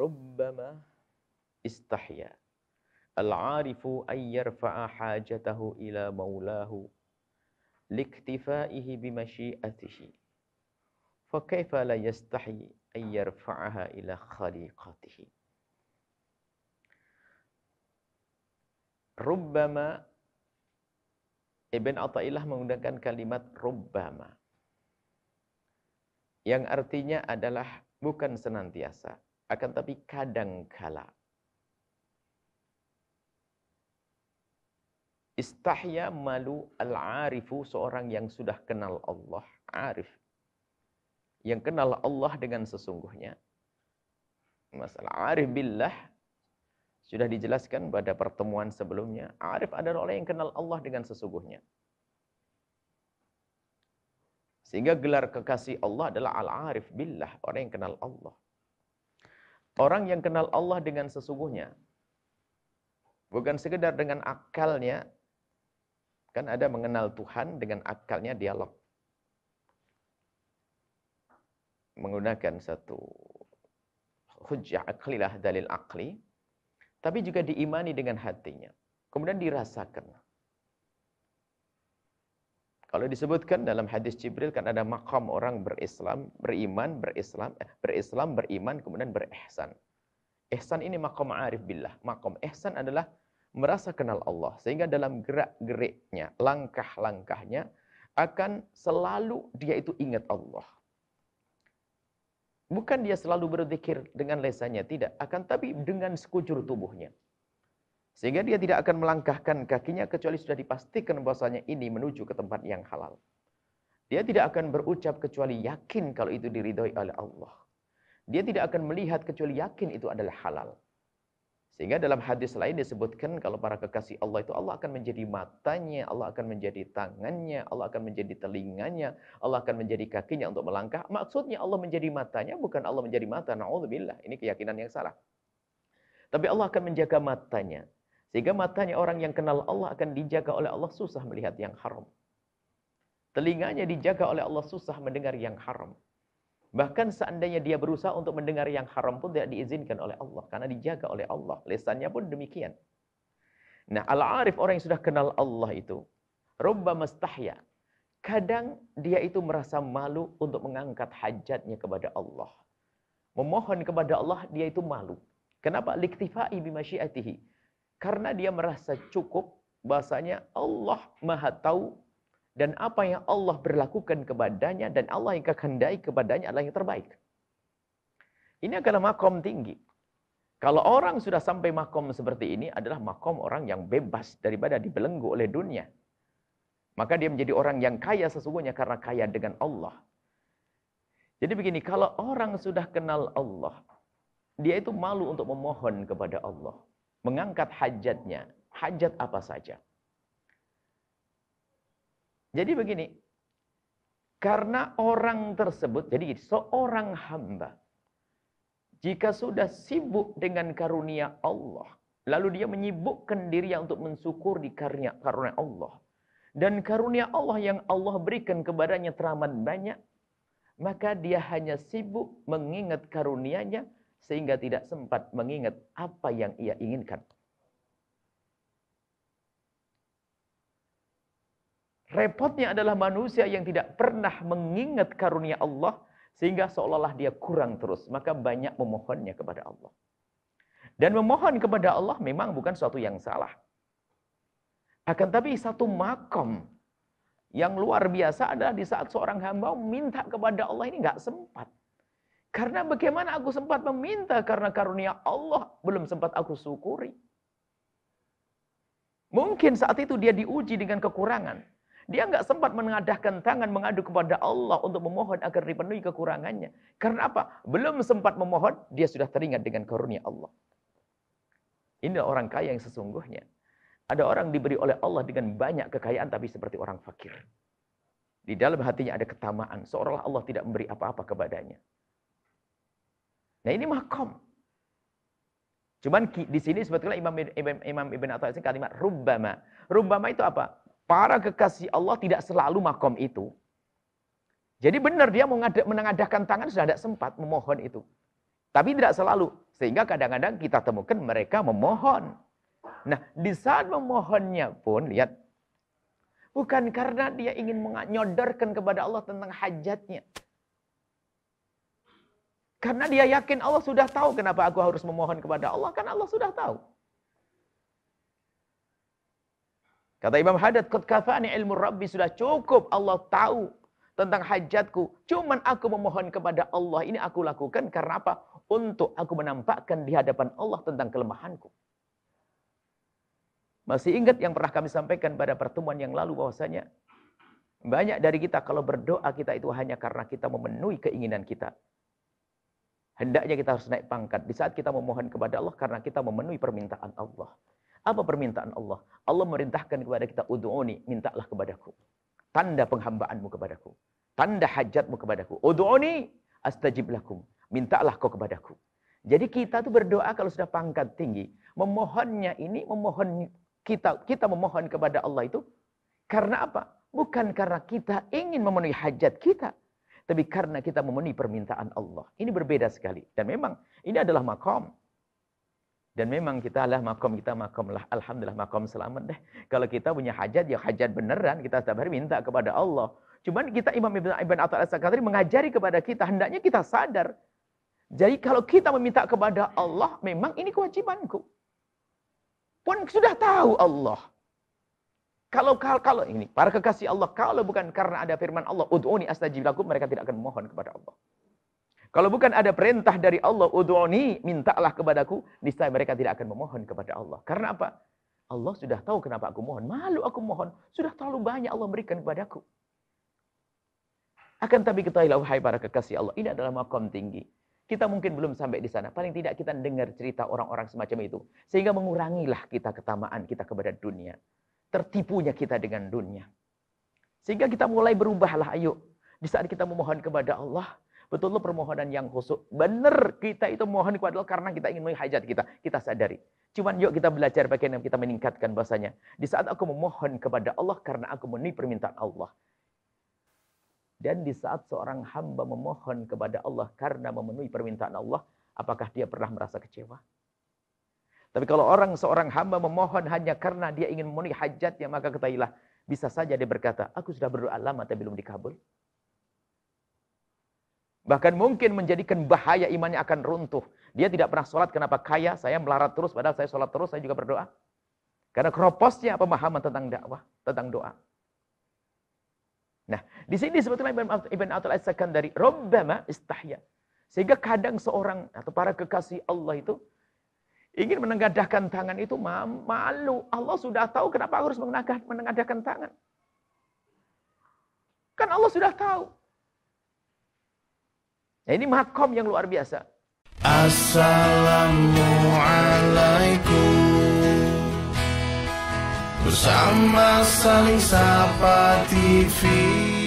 rubbama istahya al-arifu an yarfa'a hajatahu ila maulahu liktifaihi bimasyiatihi fakaifa la yastahi an yarfa'aha ila khaliqatihi rubbama Ibn Atta'illah menggunakan kalimat rubbama yang artinya adalah bukan senantiasa akan tapi kadangkala. Istahya malu al-arifu, seorang yang sudah kenal Allah, arif. Yang kenal Allah dengan sesungguhnya. Masalah arif billah, sudah dijelaskan pada pertemuan sebelumnya, arif adalah orang yang kenal Allah dengan sesungguhnya. Sehingga gelar kekasih Allah adalah al-arif billah, orang yang kenal Allah. Orang yang kenal Allah dengan sesungguhnya, bukan sekedar dengan akalnya, kan ada mengenal Tuhan dengan akalnya dialog. Menggunakan satu hujjah aklilah dalil akli, tapi juga diimani dengan hatinya. Kemudian dirasakan. Kalau disebutkan dalam hadis Jibril kan ada makam orang berislam, beriman, berislam, eh, berislam, beriman, kemudian berihsan. Ihsan ini makam arif billah. Makam ihsan adalah merasa kenal Allah. Sehingga dalam gerak-geriknya, langkah-langkahnya akan selalu dia itu ingat Allah. Bukan dia selalu berzikir dengan lesanya, tidak. Akan tapi dengan sekujur tubuhnya. Sehingga dia tidak akan melangkahkan kakinya kecuali sudah dipastikan bahwasanya ini menuju ke tempat yang halal. Dia tidak akan berucap kecuali yakin kalau itu diridhoi oleh Allah. Dia tidak akan melihat kecuali yakin itu adalah halal. Sehingga dalam hadis lain disebutkan kalau para kekasih Allah itu Allah akan menjadi matanya, Allah akan menjadi tangannya, Allah akan menjadi telinganya, Allah akan menjadi kakinya untuk melangkah. Maksudnya Allah menjadi matanya bukan Allah menjadi mata. Nauzubillah. Ini keyakinan yang salah. Tapi Allah akan menjaga matanya. Sehingga matanya orang yang kenal Allah akan dijaga oleh Allah susah melihat yang haram. Telinganya dijaga oleh Allah susah mendengar yang haram. Bahkan seandainya dia berusaha untuk mendengar yang haram pun tidak diizinkan oleh Allah. Karena dijaga oleh Allah. Lesannya pun demikian. Nah, al-arif orang yang sudah kenal Allah itu. Rubba mestahya. Kadang dia itu merasa malu untuk mengangkat hajatnya kepada Allah. Memohon kepada Allah, dia itu malu. Kenapa? Liktifai bimasyiatihi. Karena dia merasa cukup, bahasanya Allah maha tahu dan apa yang Allah berlakukan kepadanya dan Allah yang kehendaki kepadanya adalah yang terbaik. Ini adalah makom tinggi. Kalau orang sudah sampai makom seperti ini adalah makom orang yang bebas daripada dibelenggu oleh dunia. Maka dia menjadi orang yang kaya sesungguhnya karena kaya dengan Allah. Jadi begini, kalau orang sudah kenal Allah, dia itu malu untuk memohon kepada Allah mengangkat hajatnya. Hajat apa saja. Jadi begini, karena orang tersebut, jadi seorang hamba, jika sudah sibuk dengan karunia Allah, lalu dia menyibukkan diri untuk mensyukuri karunia, karunia Allah, dan karunia Allah yang Allah berikan kepadanya teramat banyak, maka dia hanya sibuk mengingat karunianya, sehingga tidak sempat mengingat apa yang ia inginkan. Repotnya adalah manusia yang tidak pernah mengingat karunia Allah sehingga seolah-olah dia kurang terus, maka banyak memohonnya kepada Allah. Dan memohon kepada Allah memang bukan suatu yang salah. Akan tapi satu makam yang luar biasa adalah di saat seorang hamba minta kepada Allah ini nggak sempat. Karena bagaimana aku sempat meminta karena karunia Allah belum sempat aku syukuri. Mungkin saat itu dia diuji dengan kekurangan. Dia nggak sempat mengadahkan tangan mengadu kepada Allah untuk memohon agar dipenuhi kekurangannya. Karena apa? Belum sempat memohon, dia sudah teringat dengan karunia Allah. Ini orang kaya yang sesungguhnya. Ada orang diberi oleh Allah dengan banyak kekayaan tapi seperti orang fakir. Di dalam hatinya ada ketamaan, seolah Allah tidak memberi apa-apa kepadanya. Nah ini makom. Cuman di sini sebetulnya Imam Ibn, Imam Ibn ini kalimat rubbama. Rubbama itu apa? Para kekasih Allah tidak selalu makom itu. Jadi benar dia mau menengadahkan tangan sudah ada sempat memohon itu. Tapi tidak selalu. Sehingga kadang-kadang kita temukan mereka memohon. Nah, di saat memohonnya pun, lihat. Bukan karena dia ingin menyodorkan kepada Allah tentang hajatnya. Karena dia yakin Allah sudah tahu kenapa aku harus memohon kepada Allah, karena Allah sudah tahu. Kata Imam Haddad, Qad kafani ilmu Rabbi sudah cukup Allah tahu tentang hajatku. Cuman aku memohon kepada Allah, ini aku lakukan karena apa? Untuk aku menampakkan di hadapan Allah tentang kelemahanku. Masih ingat yang pernah kami sampaikan pada pertemuan yang lalu bahwasanya banyak dari kita kalau berdoa kita itu hanya karena kita memenuhi keinginan kita. Hendaknya kita harus naik pangkat di saat kita memohon kepada Allah karena kita memenuhi permintaan Allah. Apa permintaan Allah? Allah merintahkan kepada kita, Udu'uni, mintalah kepadaku. Tanda penghambaanmu kepadaku. Tanda hajatmu kepadaku. Udu'uni, astajib lakum. Mintalah kau kepadaku. Jadi kita tuh berdoa kalau sudah pangkat tinggi. Memohonnya ini, memohon kita kita memohon kepada Allah itu karena apa? Bukan karena kita ingin memenuhi hajat kita. Tapi karena kita memenuhi permintaan Allah. Ini berbeda sekali. Dan memang ini adalah makom. Dan memang kita adalah makom kita makom lah. Alhamdulillah makom selamat deh. Kalau kita punya hajat ya hajat beneran. Kita setiap hari minta kepada Allah. Cuman kita Imam Ibn, Ibn Atal As-Sakatari mengajari kepada kita. Hendaknya kita sadar. Jadi kalau kita meminta kepada Allah, memang ini kewajibanku. Pun sudah tahu Allah. Kalau kalau, kalau ini para kekasih Allah, kalau bukan karena ada firman Allah, ud'uni astajib lakum, mereka tidak akan memohon kepada Allah. Kalau bukan ada perintah dari Allah, ud'uni, mintalah kepadaku, niscaya mereka tidak akan memohon kepada Allah. Karena apa? Allah sudah tahu kenapa aku mohon. Malu aku mohon. Sudah terlalu banyak Allah berikan kepadaku. Akan tapi ketahuilah, wahai para kekasih Allah, ini adalah makam tinggi. Kita mungkin belum sampai di sana. Paling tidak kita dengar cerita orang-orang semacam itu. Sehingga mengurangilah kita ketamaan kita kepada dunia tertipunya kita dengan dunia. Sehingga kita mulai berubahlah, ayo. Di saat kita memohon kepada Allah, betul loh permohonan yang khusus. Benar kita itu mohon kepada Allah karena kita ingin menghajat kita. Kita sadari. Cuman yuk kita belajar bagaimana kita meningkatkan bahasanya. Di saat aku memohon kepada Allah karena aku memenuhi permintaan Allah. Dan di saat seorang hamba memohon kepada Allah karena memenuhi permintaan Allah, apakah dia pernah merasa kecewa? Tapi kalau orang seorang hamba memohon hanya karena dia ingin memenuhi hajatnya, maka ketahilah, bisa saja dia berkata, aku sudah berdoa lama tapi belum dikabul. Bahkan mungkin menjadikan bahaya imannya akan runtuh. Dia tidak pernah sholat, kenapa kaya? Saya melarat terus, padahal saya sholat terus, saya juga berdoa. Karena keroposnya pemahaman tentang dakwah, tentang doa. Nah, di sini sebetulnya Ibn, Ibn Atul Aisyah dari Rabbama istahya. Sehingga kadang seorang atau para kekasih Allah itu ingin menengadahkan tangan itu malu. Allah sudah tahu kenapa harus menengadahkan tangan. Kan Allah sudah tahu. Nah, ini makom yang luar biasa. Assalamualaikum Bersama saling sapa TV